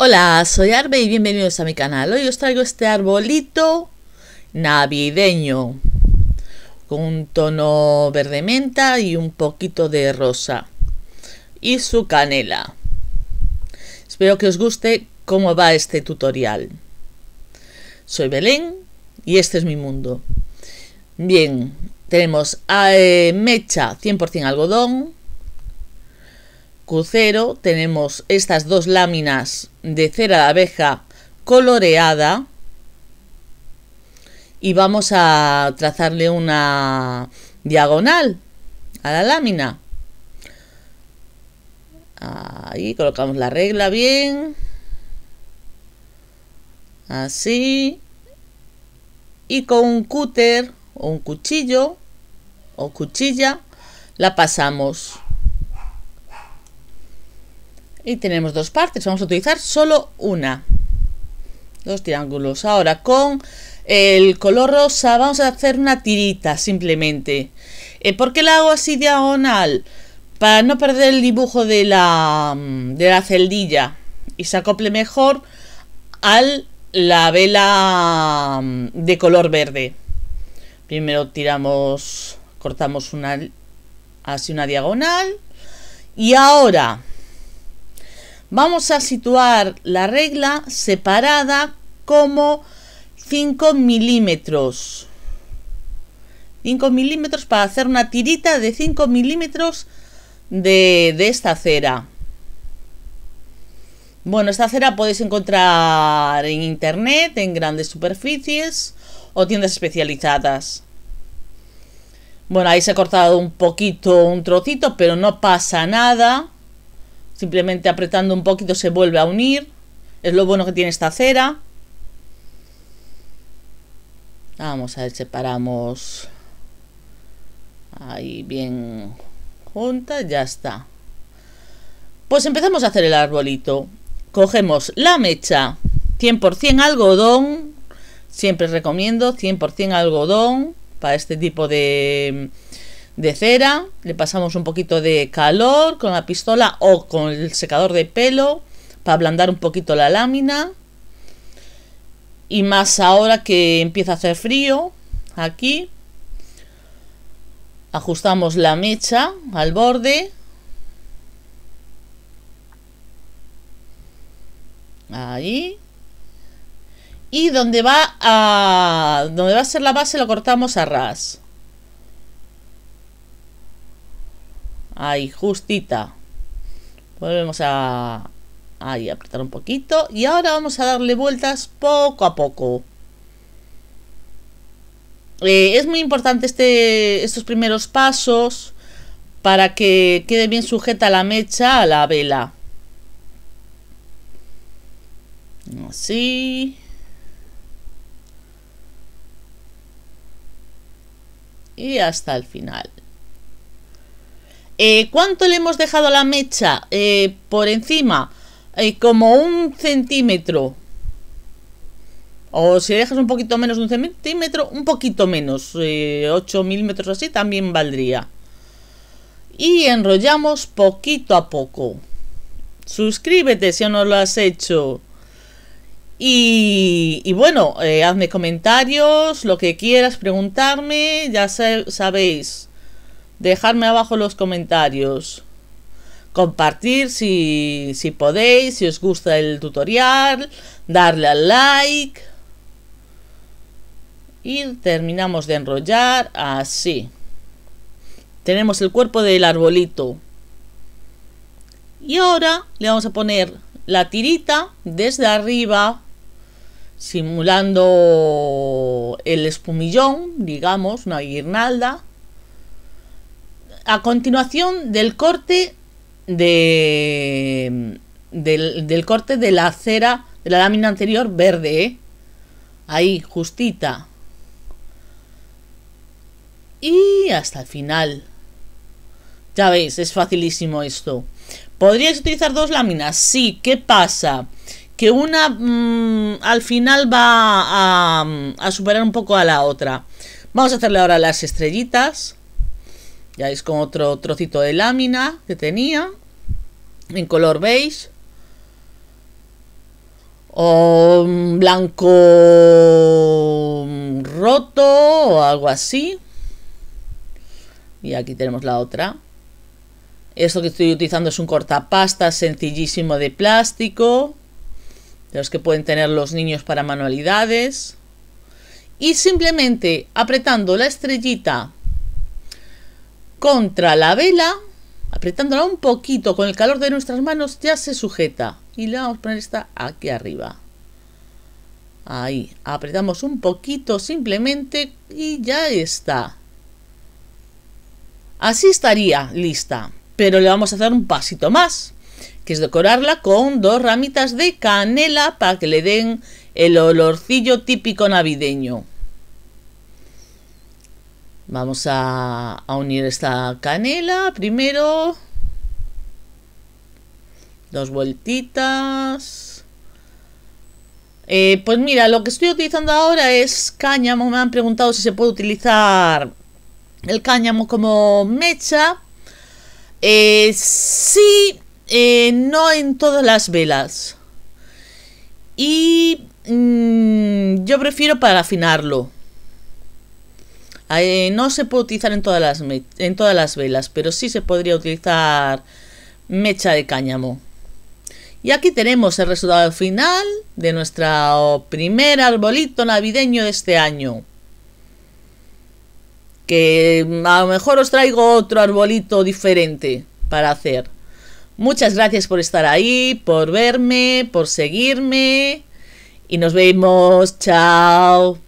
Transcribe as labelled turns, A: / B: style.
A: Hola, soy Arbe y bienvenidos a mi canal. Hoy os traigo este arbolito navideño con un tono verde menta y un poquito de rosa y su canela. Espero que os guste cómo va este tutorial. Soy Belén y este es mi mundo. Bien, tenemos a, eh, mecha 100% algodón, tenemos estas dos láminas de cera de abeja coloreada y vamos a trazarle una diagonal a la lámina. Ahí colocamos la regla bien. Así. Y con un cúter o un cuchillo o cuchilla la pasamos y tenemos dos partes, vamos a utilizar solo una. Dos triángulos. Ahora con el color rosa vamos a hacer una tirita simplemente. Eh, ¿Por qué la hago así diagonal? Para no perder el dibujo de la, mm, de la celdilla y se acople mejor a la vela mm, de color verde. Primero tiramos, cortamos una así una diagonal y ahora Vamos a situar la regla separada como 5 milímetros. 5 milímetros para hacer una tirita de 5 milímetros de, esta cera. Bueno, esta cera podéis encontrar en internet, en grandes superficies o tiendas especializadas. Bueno, ahí se ha cortado un poquito, un trocito, pero no pasa nada. Simplemente apretando un poquito se vuelve a unir. Es lo bueno que tiene esta cera. Vamos a ver, separamos ahí bien junta. ya está. Pues empezamos a hacer el arbolito. Cogemos la mecha 100% algodón, siempre recomiendo 100% algodón para este tipo de, de cera, le pasamos un poquito de calor con la pistola o con el secador de pelo para ablandar un poquito la lámina. Y más ahora que empieza a hacer frío aquí. Ajustamos la mecha al borde. Ahí. Y donde va a donde va a ser la base lo cortamos a ras. Ahí, justita. Volvemos a... apretar un poquito. Y ahora vamos a darle vueltas poco a poco. Eh, es muy importante este, estos primeros pasos para que quede bien sujeta la mecha a la vela. Así. Y hasta el final. Eh, ¿Cuánto le hemos dejado la mecha? Eh, por encima, eh, como un centímetro. O si dejas un poquito menos de un centímetro, un poquito menos. 8 milímetros así también valdría. Y enrollamos poquito a poco. Suscríbete si no lo has hecho. Y, bueno, hazme comentarios, lo que quieras preguntarme, ya sabéis. Dejarme abajo los comentarios. Compartir si, si podéis, si os gusta el tutorial. Darle al like. Y terminamos de enrollar así. Tenemos el cuerpo del arbolito. Y ahora le vamos a poner la tirita desde arriba, simulando el espumillón, digamos, una guirnalda a continuación del corte de del, corte de la cera de la lámina anterior verde, ¿eh? ahí justita. Y hasta el final. Ya veis, es facilísimo esto. ¿Podríais utilizar dos láminas? Sí, ¿qué pasa? Que una mm, al final va a, a superar un poco a la otra. Vamos a hacerle ahora las estrellitas. Ya es con otro trocito de lámina que tenía. En color beige. O blanco mm, roto o algo así. Y aquí tenemos la otra. Esto que estoy utilizando es un cortapasta sencillísimo de plástico. De los que pueden tener los niños para manualidades. Y simplemente apretando la estrellita contra la vela, apretándola un poquito con el calor de nuestras manos, ya se sujeta. Y le vamos a poner esta aquí arriba. Ahí, apretamos un poquito simplemente y ya está. Así estaría lista, pero le vamos a hacer un pasito más, que es decorarla con dos ramitas de canela para que le den el olorcillo típico navideño. Vamos a, unir esta canela primero. Dos vueltitas. Eh, pues mira, lo que estoy utilizando ahora es cáñamo. Me han preguntado si se puede utilizar el cáñamo como mecha. Eh, sí, eh, no en todas las velas. Y mm, yo prefiero para afinarlo. Eh, no se puede utilizar en todas, las en todas las velas, pero sí se podría utilizar mecha de cáñamo. Y aquí tenemos el resultado final de nuestro primer arbolito navideño de este año. Que mm, a lo mejor os traigo otro arbolito diferente para hacer. Muchas gracias por estar ahí, por verme, por seguirme. Y nos vemos. Chao.